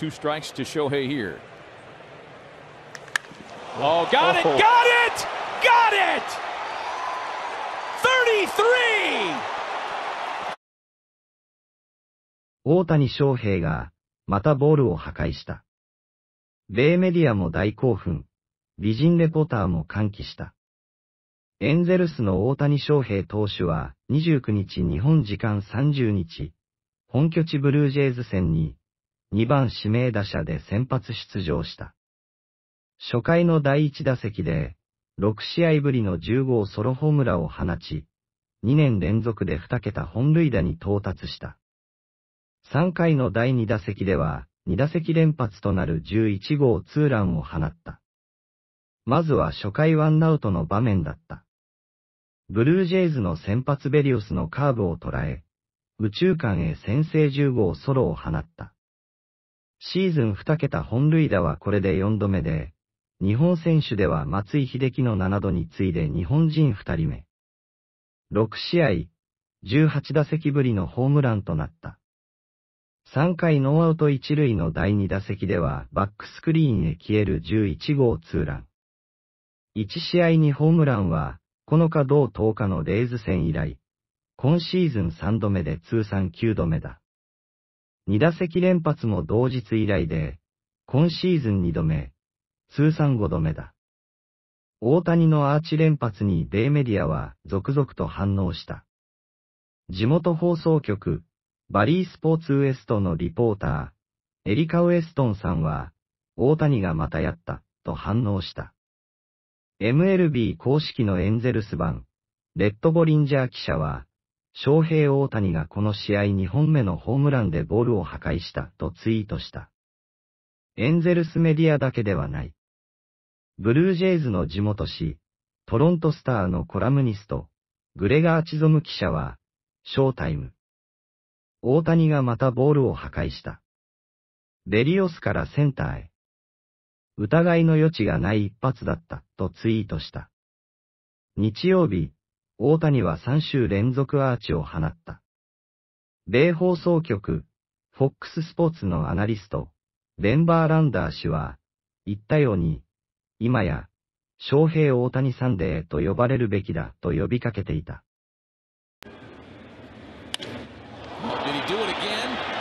Two strikes to Shohei here. Oh, got it, got it, got it! 33! 大谷翔平が、またボールを破壊した。米メディアも大興奮、美人レポーターも歓喜した。エンゼルスの大谷翔平投手は29日日本時間30日、本拠地ブルージェイズ戦に2番指名打者で先発出場した。初回の第1打席で、6試合ぶりの10号ソロホームランを放ち、2年連続で2桁本塁打に到達した。3回の第2打席では、2打席連発となる11号ツーランを放った。まずは初回ワンアウトの場面だった。ブルージェイズの先発ベリオスのカーブを捉え、宇宙間へ先制10号ソロを放った。シーズン2桁本塁打はこれで4度目で、日本選手では松井秀喜の7度に次いで日本人2人目。6試合、18打席ぶりのホームランとなった。3回ノーアウト1塁の第2打席ではバックスクリーンへ消える11号ツーラン。1試合にホームランは、このか同10日のレイズ戦以来、今シーズン3度目で通算9度目だ。2打席連発も同日以来で、今シーズン2度目、通算5度目だ。大谷のアーチ連発にデメディアは続々と反応した。地元放送局、バリースポーツウエストのリポーター、エリカ・ウエストンさんは、大谷がまたやった、と反応した。MLB 公式のエンゼルス版、レッドボリンジャー記者は、翔平大谷がこの試合2本目のホームランでボールを破壊したとツイートした。エンゼルスメディアだけではない。ブルージェイズの地元紙、トロントスターのコラムニスト、グレガー・チゾム記者は、ショータイム。大谷がまたボールを破壊した。ベリオスからセンターへ。疑いの余地がない一発だったとツイートした。日曜日、大谷は3週連続アーチを放った。米放送局、FOX スポーツのアナリスト、ベンバー・ランダー氏は、言ったように、今や、翔平大谷サンデーと呼ばれるべきだと呼びかけていた。Did he do it again?